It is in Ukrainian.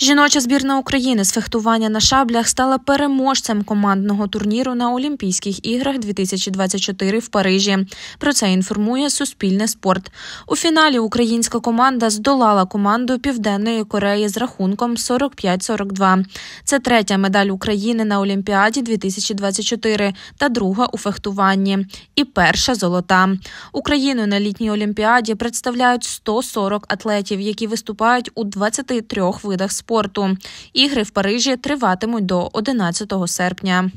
Жіноча збірна України з фехтування на шаблях стала переможцем командного турніру на Олімпійських іграх 2024 в Парижі. Про це інформує Суспільне спорт. У фіналі українська команда здолала команду Південної Кореї з рахунком 45-42. Це третя медаль України на Олімпіаді 2024 та друга у фехтуванні. І перша золота. Україну на літній олімпіаді представляють 140 атлетів, які виступають у 23 видах спорту спорту. Ігри в Парижі триватимуть до 11 серпня.